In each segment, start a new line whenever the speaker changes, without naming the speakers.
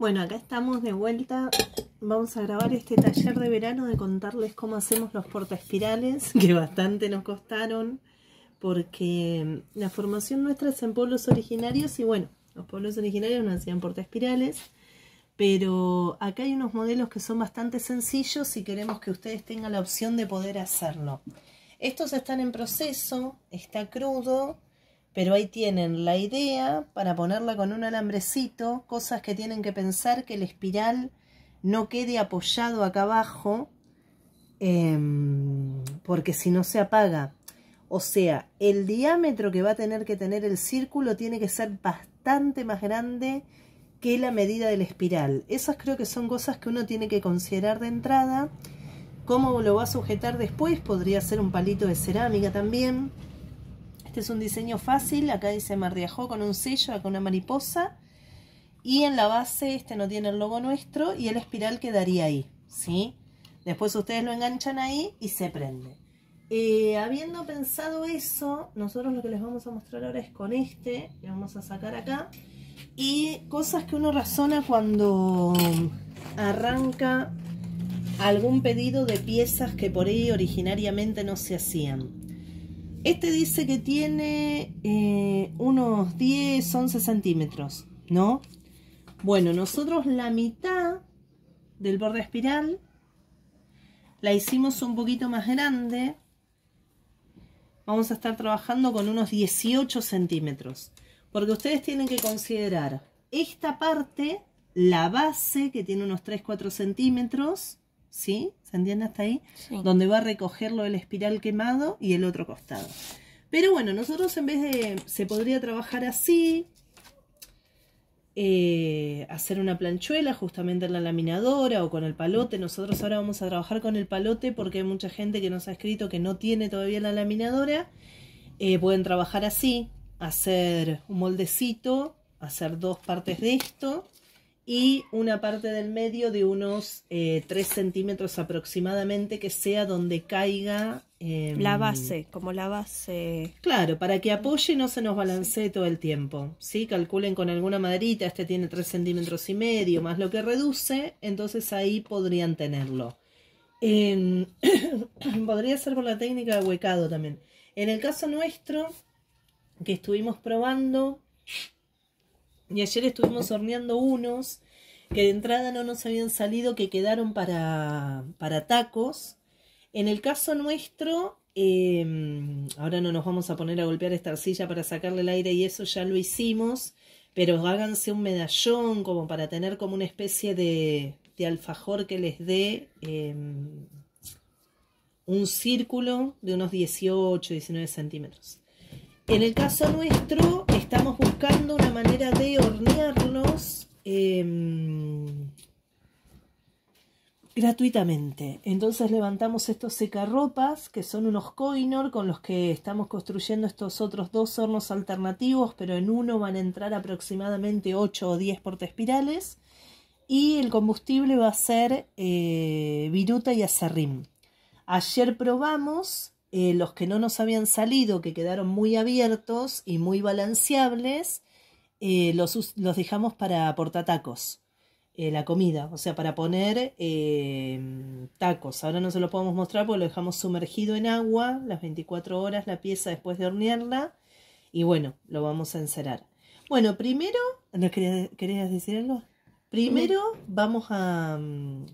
Bueno, acá estamos de vuelta. Vamos a grabar este taller de verano de contarles cómo hacemos los portaespirales, que bastante nos costaron, porque mm, la formación nuestra es en pueblos originarios y bueno, los pueblos originarios no hacían portaespirales, pero acá hay unos modelos que son bastante sencillos y queremos que ustedes tengan la opción de poder hacerlo. Estos están en proceso, está crudo, pero ahí tienen la idea para ponerla con un alambrecito, cosas que tienen que pensar que el espiral no quede apoyado acá abajo, em, porque si no se apaga. O sea, el diámetro que va a tener que tener el círculo tiene que ser bastante más grande que la medida del espiral. Esas creo que son cosas que uno tiene que considerar de entrada. ¿Cómo lo va a sujetar después? Podría ser un palito de cerámica también. Este es un diseño fácil, acá dice Marriajó con un sello, acá una mariposa. Y en la base este no tiene el logo nuestro y el espiral quedaría ahí, ¿sí? Después ustedes lo enganchan ahí y se prende. Eh, habiendo pensado eso, nosotros lo que les vamos a mostrar ahora es con este, le vamos a sacar acá. Y cosas que uno razona cuando arranca algún pedido de piezas que por ahí originariamente no se hacían. Este dice que tiene eh, unos 10, 11 centímetros, ¿no? Bueno, nosotros la mitad del borde espiral la hicimos un poquito más grande. Vamos a estar trabajando con unos 18 centímetros. Porque ustedes tienen que considerar esta parte, la base que tiene unos 3-4 centímetros, ¿sí? ¿Se entiende hasta ahí? Donde va a recogerlo el espiral quemado y el otro costado. Pero bueno, nosotros en vez de... Se podría trabajar así, eh, hacer una planchuela justamente en la laminadora o con el palote. Nosotros ahora vamos a trabajar con el palote porque hay mucha gente que nos ha escrito que no tiene todavía la laminadora. Eh, pueden trabajar así, hacer un moldecito, hacer dos partes de esto y una parte del medio de unos 3 eh, centímetros aproximadamente que sea donde caiga... Em, la base, como la base... Claro, para que apoye y no se nos balancee todo el tiempo. ¿sí? Calculen con alguna maderita, este tiene 3 centímetros y medio, más lo que reduce, entonces ahí podrían tenerlo. Em, podría ser por la técnica de huecado también. En el caso nuestro, que estuvimos probando, y ayer estuvimos horneando unos que de entrada no nos habían salido, que quedaron para, para tacos. En el caso nuestro, em, ahora no nos vamos a poner a golpear esta arcilla para sacarle el aire y eso ya lo hicimos, pero háganse un medallón como para tener como una especie de, alfajor que les dé em, un círculo de unos 18, 19 centímetros. En el caso nuestro, estamos buscando una manera de hornearlos em, gratuitamente. Entonces levantamos estos secarropas, que son unos coinor con los que estamos construyendo estos otros dos hornos alternativos, pero en uno van a entrar aproximadamente 8 o 10 espirales Y el combustible va a ser eh, viruta y acerrín. Ayer probamos eh, los que no nos habían salido, que quedaron muy abiertos y muy balanceables, eh, los, dejamos para portatacos, eh, la comida, o sea, para poner em, tacos. Ahora no se lo podemos mostrar porque lo dejamos sumergido en agua las 24 horas la pieza después de hornearla y bueno, lo vamos a encerrar Bueno, primero, ¿no querías, decir algo? Primero vamos a mm,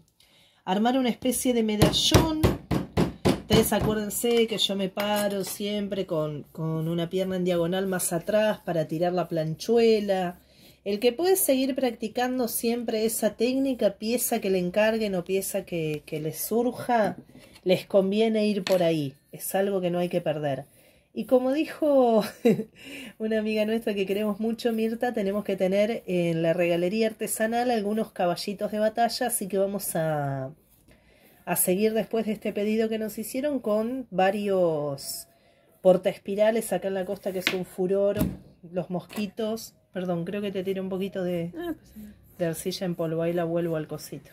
armar una especie de medallón Ustedes acuérdense que yo me paro siempre con, una pierna en diagonal más atrás para tirar la planchuela. El que puede seguir practicando siempre esa técnica, pieza que le encarguen o pieza que, que les surja, les conviene ir por ahí. Es algo que no hay que perder. Y como dijo una amiga nuestra que queremos mucho, Mirta, tenemos que tener en la regalería artesanal algunos caballitos de batalla, así que vamos a, a seguir después de este pedido que nos hicieron con varios portaespirales acá en la costa, que es un furor, los mosquitos. Perdón, creo que te tiré un poquito de, ah, pues arcilla en polvo, ahí la vuelvo al cosito.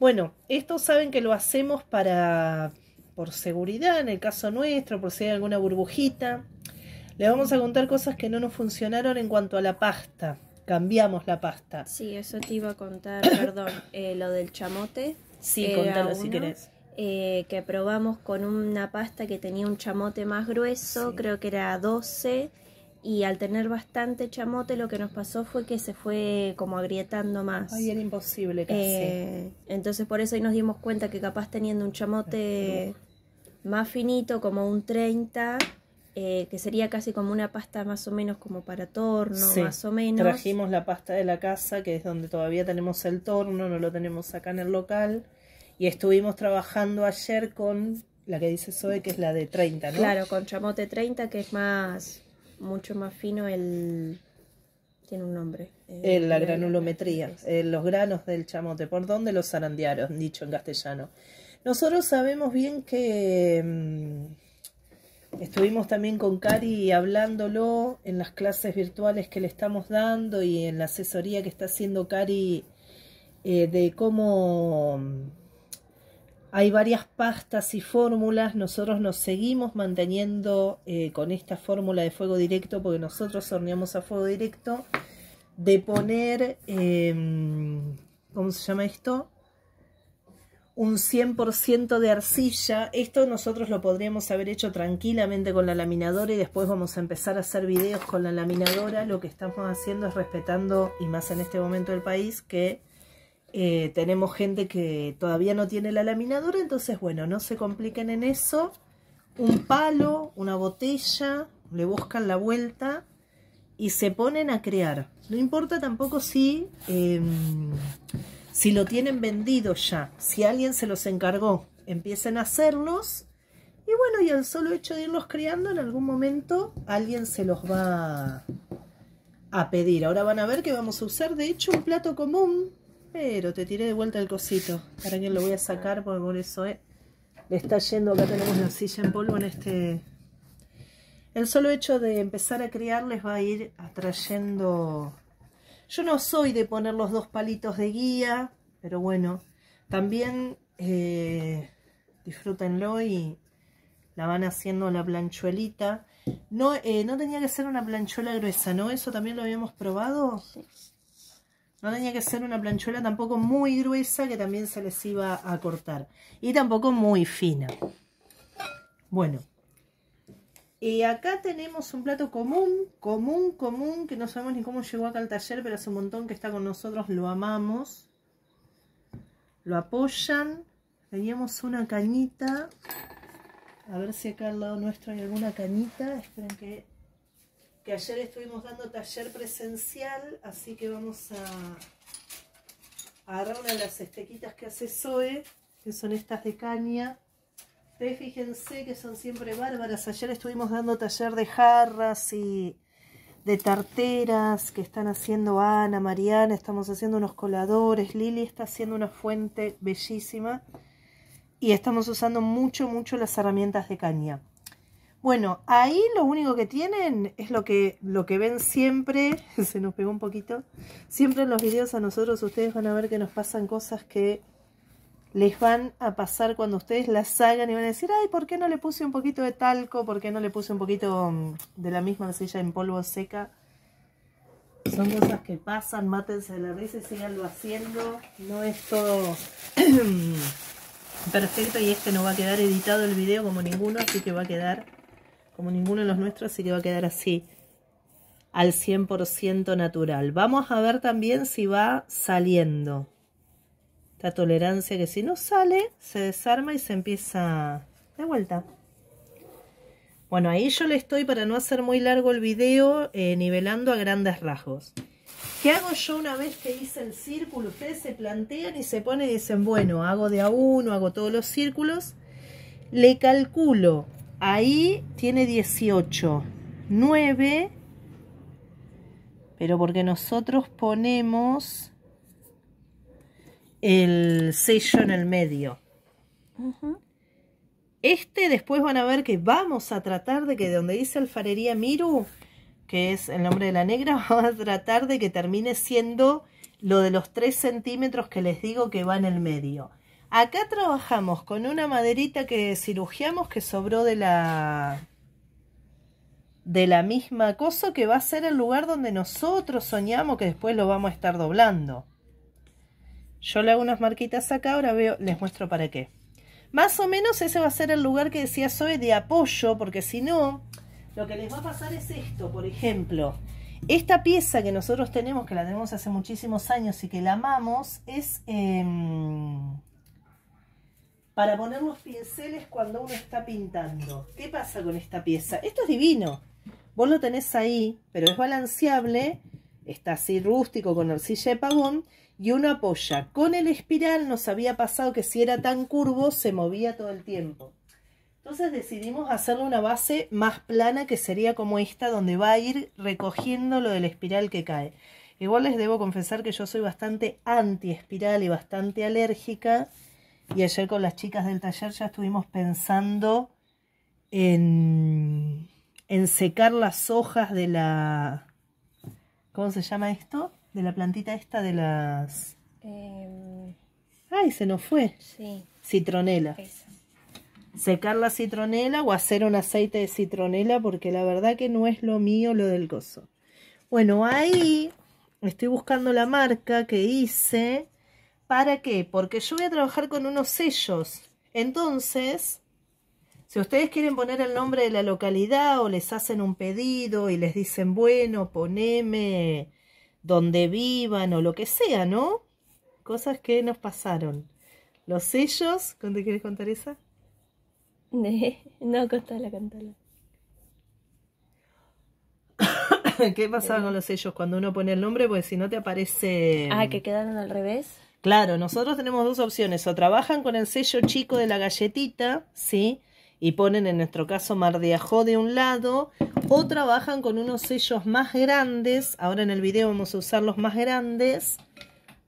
Bueno, esto saben que lo hacemos para por seguridad, en el caso nuestro, por si hay alguna burbujita. le vamos a contar cosas que no nos funcionaron en cuanto a la pasta. Cambiamos la pasta.
Sí, eso te iba a contar, perdón, eh, lo del chamote. Sí, eh, si querés. Eh, que probamos con una pasta que tenía un chamote más grueso, creo que era 12, y al tener bastante chamote lo que nos pasó fue que se fue como agrietando más. Ay, era imposible casi. Eh, entonces por eso ahí nos dimos cuenta que capaz teniendo un chamote más finito, como un 30, eh, que sería casi como una pasta más o menos como para
torno, más o menos. Trajimos la pasta de la casa, que es donde todavía tenemos el torno, no lo tenemos acá en el local. Y estuvimos trabajando ayer con la que dice Zoe, que es la de 30, ¿no? Claro, con
chamote 30, que es más,
mucho más fino el... Tiene un nombre. la granulometría, eh, los granos del chamote. ¿Por dónde los zarandearon? Dicho en castellano. Nosotros sabemos bien que... Mm, Estuvimos también con Cari hablándolo en las clases virtuales que le estamos dando y en la asesoría que está haciendo Cari eh, de cómo mm, hay varias pastas y fórmulas. Nosotros nos seguimos manteniendo eh, con esta fórmula de fuego directo porque nosotros horneamos a fuego directo de poner, em, ¿cómo se llama esto? un 100% de arcilla. Esto nosotros lo podríamos haber hecho tranquilamente con la laminadora y después vamos a empezar a hacer videos con la laminadora. Lo que estamos haciendo es respetando, y más en este momento del país, que eh, tenemos gente que todavía no tiene la laminadora. Entonces, bueno, no se compliquen en eso. Un palo, una botella, le buscan la vuelta y se ponen a crear. No importa tampoco si... Em, si lo tienen vendido ya, si alguien se los encargó, empiecen a hacerlos. Y bueno, y el solo hecho de irlos criando, en algún momento alguien se los va a pedir. Ahora van a ver que vamos a usar, de hecho, un plato común. Pero te tiré de vuelta el cosito. Para que lo voy a sacar, porque por eso eh, le está yendo. Acá tenemos la silla en polvo en este... El solo hecho de empezar a criar les va a ir atrayendo yo no soy de poner los dos palitos de guía, pero bueno, también eh, disfrútenlo y la van haciendo la planchuelita. No, eh, no tenía que ser una planchuela gruesa, ¿no? Eso también lo habíamos probado. No tenía que ser una planchuela tampoco muy gruesa que también se les iba a cortar. Y tampoco muy fina. Bueno, y acá tenemos un plato común, común, común, que no sabemos ni cómo llegó acá al taller, pero hace un montón que está con nosotros, lo amamos. Lo apoyan. Teníamos una cañita. A ver si acá al lado nuestro hay alguna cañita. Esperen que, que ayer estuvimos dando taller presencial, así que vamos a, a agarrar una de las estequitas que hace Zoe, que son estas de caña fíjense que son siempre bárbaras. Ayer estuvimos dando taller de jarras y de tarteras que están haciendo Ana, Mariana. Estamos haciendo unos coladores. Lili está haciendo una fuente bellísima. Y estamos usando mucho, mucho las herramientas de caña. Bueno, ahí lo único que tienen es lo que, lo que ven siempre, se nos pegó un poquito, siempre en los videos a nosotros ustedes van a ver que nos pasan cosas que les van a pasar cuando ustedes las hagan y van a decir, ay, ¿por qué no le puse un poquito de talco? ¿Por qué no le puse un poquito mm, de la misma silla en polvo seca? Son cosas que pasan, mátense la risa y siganlo haciendo. No es todo perfecto y este no va a quedar editado el video como ninguno, así que va a quedar como ninguno de los nuestros, así que va a quedar así al 100% natural. Vamos a ver también si va saliendo esta tolerancia que si no sale, se desarma y se empieza de vuelta. Bueno, ahí yo le estoy, para no hacer muy largo el video, eh, nivelando a grandes rasgos. ¿Qué hago yo una vez que hice el círculo? Ustedes se plantean y se ponen y dicen, bueno, hago de a uno, hago todos los círculos. Le calculo, ahí tiene 18, 9, pero porque nosotros ponemos el sello en el medio. Este después van a ver que vamos a tratar de que donde dice alfarería Miru, que es el nombre de la negra, vamos a tratar de que termine siendo lo de los 3 centímetros que les digo que va en el medio. Acá trabajamos con una maderita que cirugiamos que sobró de la de la misma cosa que va a ser el lugar donde nosotros soñamos que después lo vamos a estar doblando. Yo le hago unas marquitas acá, ahora veo, les muestro para qué. Más o menos ese va a ser el lugar que decía Zoe de apoyo, porque si no, lo que les va a pasar es esto, por ejemplo. Esta pieza que nosotros tenemos, que la tenemos hace muchísimos años y que la amamos, es em, para poner los pinceles cuando uno está pintando. ¿Qué pasa con esta pieza? Esto es divino. Vos lo tenés ahí, pero es balanceable, está así rústico con arcilla de pavón, y una polla. Con el espiral nos había pasado que si era tan curvo se movía todo el tiempo. Entonces decidimos hacerle una base más plana que sería como esta donde va a ir recogiendo lo del espiral que cae. Igual les debo confesar que yo soy bastante anti-espiral y bastante alérgica. Y ayer con las chicas del taller ya estuvimos pensando en, en secar las hojas de la... ¿Cómo se llama esto? de la plantita esta de las... Em, Ay, se nos fue. Sí. Citronela. Secar la citronela o hacer un aceite de citronela porque la verdad que no es lo mío lo del gozo. Bueno, ahí estoy buscando la marca que hice. ¿Para qué? Porque yo voy a trabajar con unos sellos. Entonces, si ustedes quieren poner el nombre de la localidad o les hacen un pedido y les dicen, bueno, poneme donde vivan o lo que sea, ¿no? Cosas que nos pasaron. Los sellos, ¿Cuándo quieres contar esa?
No, contala, contala.
¿Qué pasaba con los sellos cuando uno pone el nombre? Pues si no te aparece. Ah, que
quedaron al revés.
Claro, nosotros tenemos dos opciones. O trabajan con el sello chico de la galletita, ¿sí? y ponen en nuestro caso Mar de de un lado o trabajan con unos sellos más grandes, ahora en el video vamos a usar los más grandes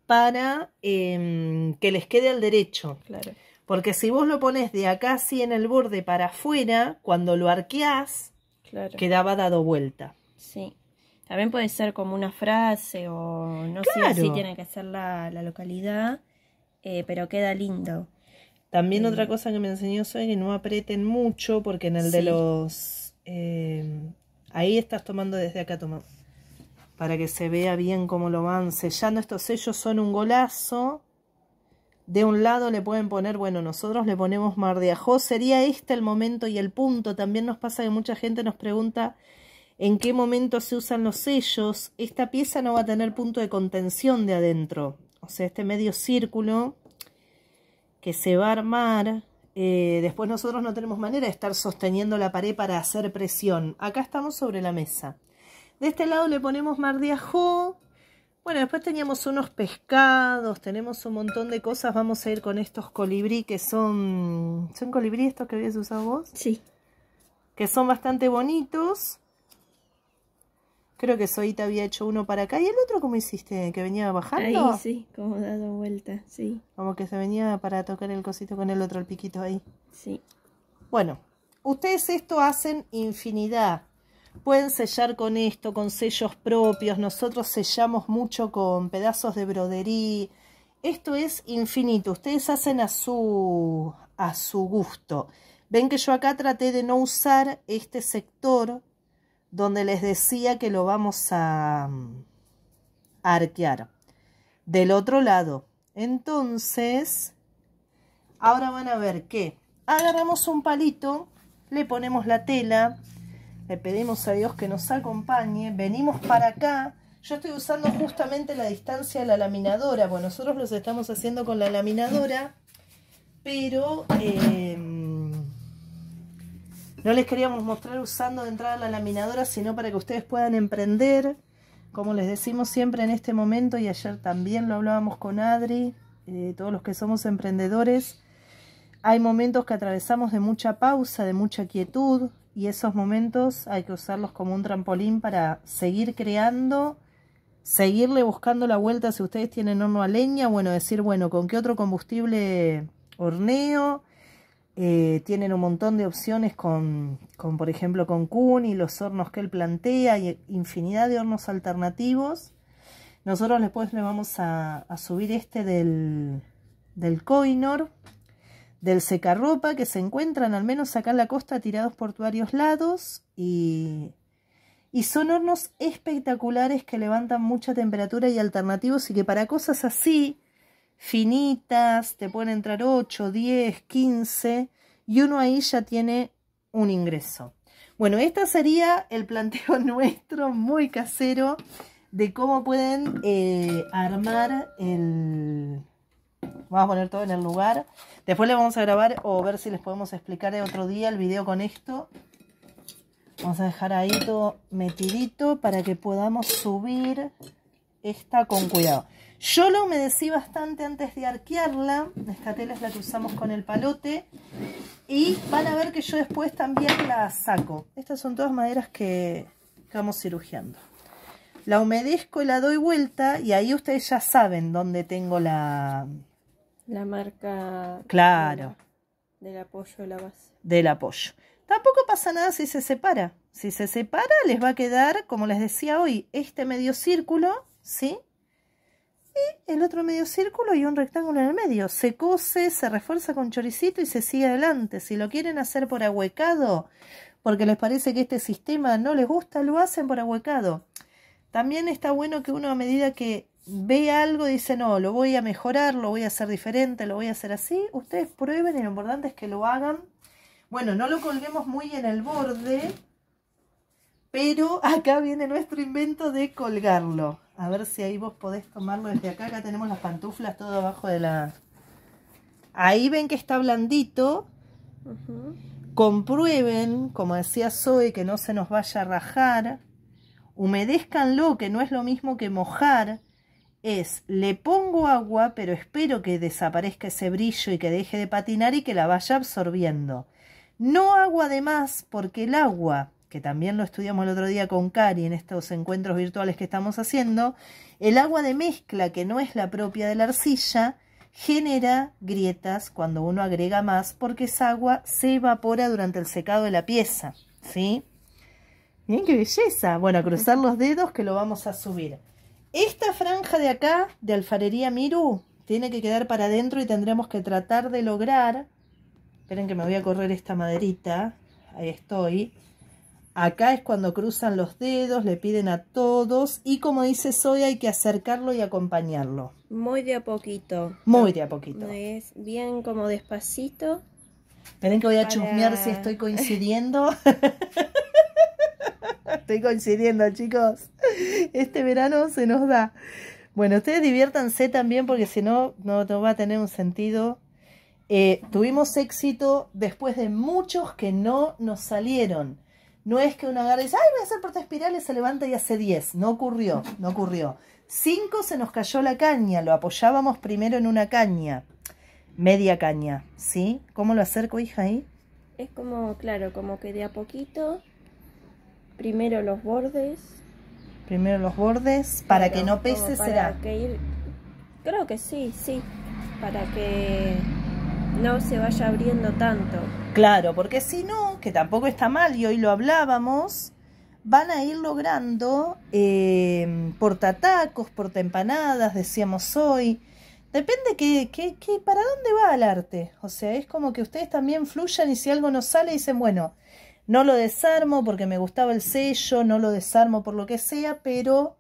para em, que les quede al derecho. Claro. Porque si vos lo pones de acá así en el borde para afuera, cuando lo arqueás, quedaba dado vuelta. Sí. También
puede ser como una frase o no sé si tiene que ser la, la localidad,
eh, pero queda lindo. También otra eh. cosa que me enseñó soy que no aprieten mucho, porque en el de los... Eh, ahí estás tomando desde acá, toma. Para que se vea bien cómo lo van sellando. Estos sellos son un golazo. De un lado le pueden poner, bueno, nosotros le ponemos mar de ajo. Sería este el momento y el punto. También nos pasa que mucha gente nos pregunta en qué momento se usan los sellos. Esta pieza no va a tener punto de contención de adentro. O sea, este medio círculo que se va a armar. Eh, después nosotros no tenemos manera de estar sosteniendo la pared para hacer presión. Acá estamos sobre la mesa. De este lado le ponemos mar de ajo. Bueno, después teníamos unos pescados, tenemos un montón de cosas. Vamos a ir con estos colibrí que son... ¿Son colibrí estos que habías usado vos? Sí. Que son bastante bonitos. Creo que Zoita había hecho uno para acá. ¿Y el otro cómo hiciste? ¿Que venía bajando? Ahí
sí, como dado vuelta, sí.
Como que se venía para tocar el cosito con el otro, el piquito ahí. Sí. Bueno, ustedes esto hacen infinidad. Pueden sellar con esto, con sellos propios. Nosotros sellamos mucho con pedazos de broderí. Esto es infinito. Ustedes hacen a su, a su gusto. Ven que yo acá traté de no usar este sector donde les decía que lo vamos mm, a, arquear del otro lado. Entonces, ahora van a ver que agarramos un palito, le ponemos la tela, le pedimos a Dios que nos acompañe, venimos para acá. Yo estoy usando justamente la distancia de la laminadora. Bueno, nosotros los estamos haciendo con la laminadora, pero... Eh, no les queríamos mostrar usando de entrada la laminadora, sino para que ustedes puedan emprender. Como les decimos siempre en este momento, y ayer también lo hablábamos con Adri, eh, todos los que somos emprendedores, hay momentos que atravesamos de mucha pausa, de mucha quietud, y esos momentos hay que usarlos como un trampolín para seguir creando, seguirle buscando la vuelta si ustedes tienen horno a leña, bueno, decir, bueno, ¿con qué otro combustible horneo? Eh, tienen un montón de opciones con, por ejemplo, con y los hornos que él plantea, y infinidad de hornos alternativos. Nosotros después le vamos a, subir este del, del Coinor, del secarropa, que se encuentran al menos acá en la costa tirados por varios lados y, y son hornos espectaculares que levantan mucha temperatura y alternativos y que para cosas así finitas, te pueden entrar 8, 10, 15 y uno ahí ya tiene un ingreso. Bueno, este sería el planteo nuestro muy casero de cómo pueden eh, armar el... Vamos a poner todo en el lugar. Después le vamos a grabar o ver si les podemos explicar otro día el video con esto. Vamos a dejar ahí todo metidito para que podamos subir. Está con cuidado. Yo la humedecí bastante antes de arquearla. Esta tela es la que usamos con el palote. Y van a ver que yo después también la saco. Estas son todas maderas que, estamos vamos La humedezco y la doy vuelta. Y ahí ustedes ya saben dónde tengo la... La marca... Claro. del apoyo de la base. Del apoyo. Tampoco pasa nada si se separa. Si se separa les va a quedar, como les decía hoy, este medio círculo ¿sí? Y el otro medio círculo y un rectángulo en el medio. Se cose, se refuerza con choricito y se sigue adelante. Si lo quieren hacer por ahuecado, porque les parece que este sistema no les gusta, lo hacen por ahuecado. También está bueno que uno a medida que ve algo dice, no, lo voy a mejorar, lo voy a hacer diferente, lo voy a hacer así. Ustedes prueben y lo importante es que lo hagan. Bueno, no lo colguemos muy en el borde, pero acá viene nuestro invento de colgarlo. A ver si ahí vos podés tomarlo desde acá. Acá tenemos las pantuflas todo abajo de la... Ahí ven que está blandito. Comprueben, como decía Zoe, que no se nos vaya a rajar. Humedezcanlo, que no es lo mismo que mojar. Es, le pongo agua, pero espero que desaparezca ese brillo y que deje de patinar y que la vaya absorbiendo. No agua de más, porque el agua que también lo estudiamos el otro día con Cari en estos encuentros virtuales que estamos haciendo, el agua de mezcla, que no es la propia de la arcilla, genera grietas cuando uno agrega más, porque esa agua se evapora durante el secado de la pieza. ¿Sí? bien qué belleza. Bueno, cruzar los dedos que lo vamos a subir. Esta franja de acá, de alfarería Miru, tiene que quedar para adentro y tendremos que tratar de lograr... Esperen que me voy a correr esta maderita. Ahí estoy Acá es cuando cruzan los dedos, le piden a todos y como dice hoy, hay que acercarlo y acompañarlo.
Muy de a poquito. Muy de a poquito. Es bien como despacito.
Esperen que voy a chusmear si estoy coincidiendo. estoy coincidiendo chicos. Este verano se nos da. Bueno, ustedes diviértanse también porque si no, no, va a tener un sentido eh, tuvimos éxito después de muchos que no nos salieron. No es que una agarre y dice, ay, voy a hacer espirales, se levanta y hace 10. No ocurrió, no ocurrió. 5 se nos cayó la caña, lo apoyábamos primero en una caña, media caña, ¿sí? ¿Cómo lo acerco, hija, ahí?
Es como, claro, como que de a poquito, primero los bordes.
Primero los bordes, para que no pese, será.
Que ir... Creo que sí, sí, para que no se vaya abriendo tanto.
Claro, porque si no, que tampoco está mal, y hoy lo hablábamos, van a ir logrando eh, portatacos, portempanadas, decíamos hoy. Depende que, para dónde va el arte. O sea, es como que ustedes también fluyan y si algo no sale dicen, bueno, no lo desarmo porque me gustaba el sello, no lo desarmo por lo que sea, pero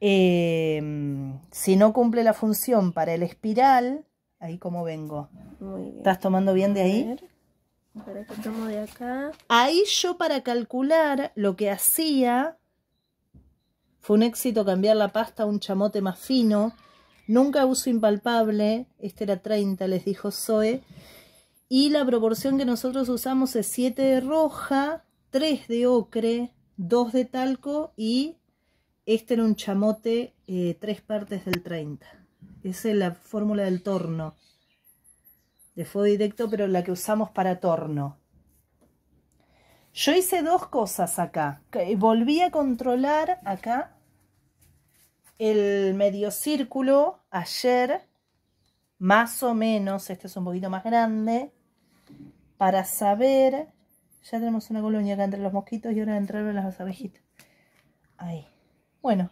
eh, si no cumple la función para el espiral, Ahí como vengo. ¿Estás tomando bien de ahí?
Para que tomo de
acá. Ahí yo para calcular lo que hacía. Fue un éxito cambiar la pasta a un chamote más fino. Nunca uso impalpable. Este era 30, les dijo Zoe. Y la proporción que nosotros usamos es 7 de roja, 3 de ocre, 2 de talco y este era un chamote, eh, tres partes del 30. Esa es la fórmula del torno. De fuego directo, pero la que usamos para torno. Yo hice dos cosas acá. Volví a controlar acá el medio círculo ayer, más o menos, este es un poquito más grande, para saber... Ya tenemos una colonia acá entre los mosquitos y ahora entraron las abejitas. Ahí. Bueno,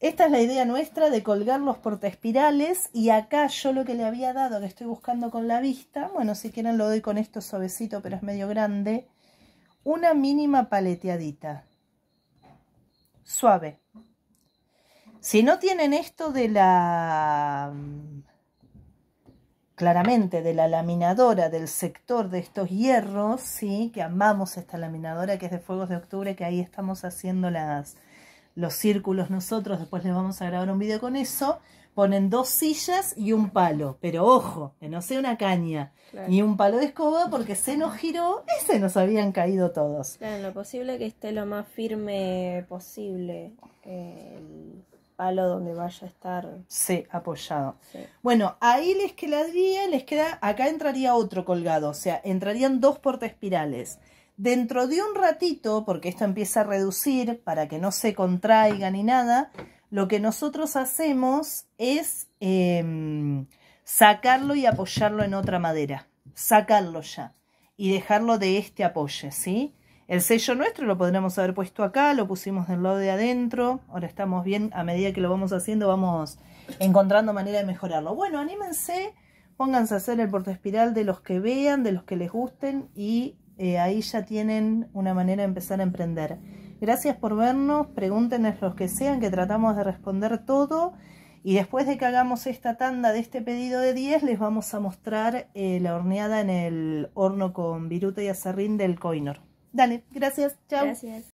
esta es la idea nuestra de colgar los portaespirales y acá yo lo que le había dado, que estoy buscando con la vista, bueno, si quieren lo doy con esto suavecito, pero es medio grande, una mínima paleteadita, suave. Si no tienen esto de la, mm, claramente, de la laminadora del sector de estos hierros, ¿sí? que amamos esta laminadora que es de Fuegos de Octubre, que ahí estamos haciendo las los círculos nosotros, después les vamos a grabar un video con eso, ponen dos sillas y un palo, pero ojo, que no sea una caña, ni un palo de escoba porque se nos giró y se nos habían caído todos.
Claro, lo posible que esté lo más firme posible
eh, el palo donde vaya a estar. Sí, apoyado. Bueno, ahí les quedaría, les queda, acá entraría otro colgado, o sea, entrarían dos portaespirales. Dentro de un ratito, porque esto empieza a reducir para que no se contraiga ni nada, lo que nosotros hacemos es em, sacarlo y apoyarlo en otra madera. Sacarlo ya y dejarlo de este apoyo, ¿sí? El sello nuestro lo podríamos haber puesto acá, lo pusimos del lado de adentro. Ahora estamos bien, a medida que lo vamos haciendo vamos encontrando manera de mejorarlo. Bueno, anímense, pónganse a hacer el espiral de los que vean, de los que les gusten y eh, ahí ya tienen una manera de empezar a emprender. Gracias por vernos, pregúntenos los que sean, que tratamos de responder todo. Y después de que hagamos esta tanda de este pedido de 10, les vamos a mostrar eh, la horneada en el horno con viruta y acerrín del Coinor. Dale, gracias, chao. Gracias.